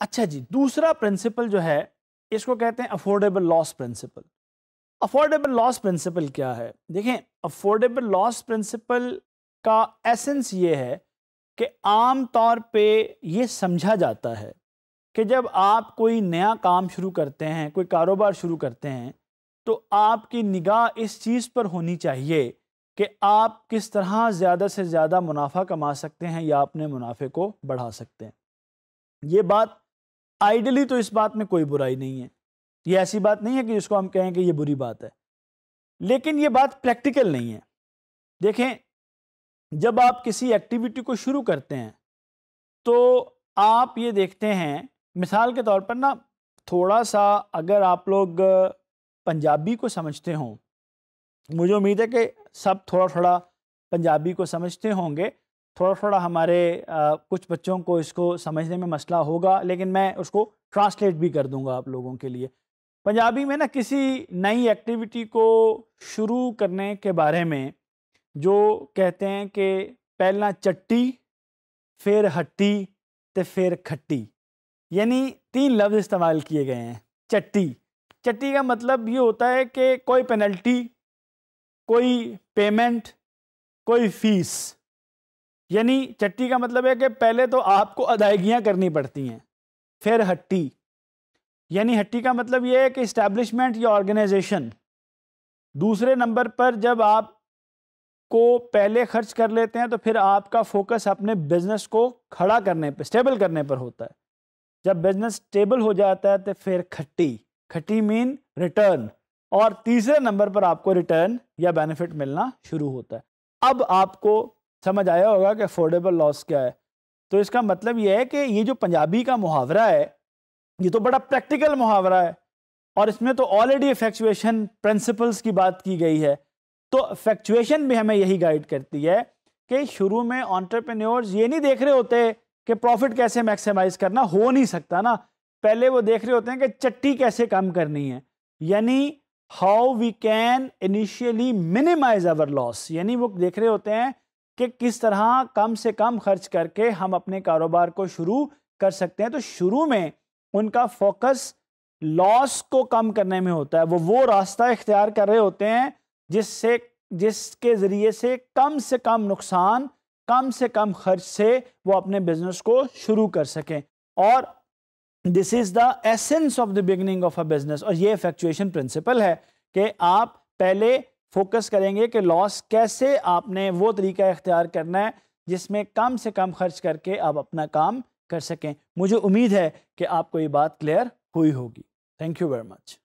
अच्छा जी दूसरा प्रिंसिपल जो है इसको कहते हैं affordable loss principle affordable loss principle क्या है देखें अफोर्डेबल लॉस प्रिंसिपल का एसेंस ये है कि आम तौर पे ये समझा जाता है कि जब आप कोई नया काम शुरू करते हैं कोई कारोबार शुरू करते हैं तो आपकी निगाह इस चीज़ पर होनी चाहिए कि आप किस तरह ज़्यादा से ज़्यादा मुनाफा कमा सकते हैं या अपने मुनाफे को बढ़ा सकते हैं ये बात आइडली तो इस बात में कोई बुराई नहीं है ये ऐसी बात नहीं है कि जिसको हम कहें कि ये बुरी बात है लेकिन ये बात प्रैक्टिकल नहीं है देखें जब आप किसी एक्टिविटी को शुरू करते हैं तो आप ये देखते हैं मिसाल के तौर पर ना थोड़ा सा अगर आप लोग पंजाबी को समझते हों मुझे उम्मीद है कि सब थोड़ा थोड़ा पंजाबी को समझते होंगे थोड़ा थोड़ा हमारे आ, कुछ बच्चों को इसको समझने में मसला होगा लेकिन मैं उसको ट्रांसलेट भी कर दूंगा आप लोगों के लिए पंजाबी में ना किसी नई एक्टिविटी को शुरू करने के बारे में जो कहते हैं कि पहला चट्टी फिर हट्टी तो फिर खट्टी यानी तीन लफ्ज़ इस्तेमाल किए गए हैं चट्टी चट्टी का मतलब ये होता है कि कोई पेनल्टी कोई पेमेंट कोई फीस यानी चट्टी का मतलब है कि पहले तो आपको अदायगियाँ करनी पड़ती हैं फिर हट्टी यानी हट्टी का मतलब ये है कि इस्टेब्लिशमेंट या ऑर्गेनाइजेशन दूसरे नंबर पर जब आप को पहले खर्च कर लेते हैं तो फिर आपका फोकस अपने बिजनेस को खड़ा करने पर स्टेबल करने पर होता है जब बिजनेस स्टेबल हो जाता है तो फिर खट्टी खट्टी मीन रिटर्न और तीसरे नंबर पर आपको रिटर्न या बेनिफिट मिलना शुरू होता है अब आपको समझ आया होगा कि अफोर्डेबल लॉस क्या है तो इसका मतलब यह है कि ये जो पंजाबी का मुहावरा है ये तो बड़ा प्रैक्टिकल मुहावरा है और इसमें तो ऑलरेडी फैक्चुएशन प्रिंसिपल्स की बात की गई है तो फैक्चुएशन भी हमें यही गाइड करती है कि शुरू में ऑन्टरप्रेन्योर्स ये नहीं देख रहे होते कि प्रॉफिट कैसे मैक्सिमाइज करना हो नहीं सकता ना पहले वो देख रहे होते हैं कि चट्टी कैसे काम करनी है यानी how we can initially minimise our loss यानी वो देख रहे होते हैं कि किस तरह कम से कम खर्च करके हम अपने कारोबार को शुरू कर सकते हैं तो शुरू में उनका फोकस लॉस को कम करने में होता है वो वो रास्ता इख्तियार कर रहे होते हैं जिससे जिसके ज़रिए से कम से कम नुकसान कम से कम खर्च से वो अपने बिजनेस को शुरू कर सकें और this is the essence of the beginning of a business और ये फैक्चुएशन प्रिंसिपल है कि आप पहले फोकस करेंगे कि लॉस कैसे आपने वो तरीका इख्तियार करना है जिसमें कम से कम खर्च करके आप अपना काम कर सकें मुझे उम्मीद है कि आपको ये बात क्लियर हुई होगी थैंक यू वेरी मच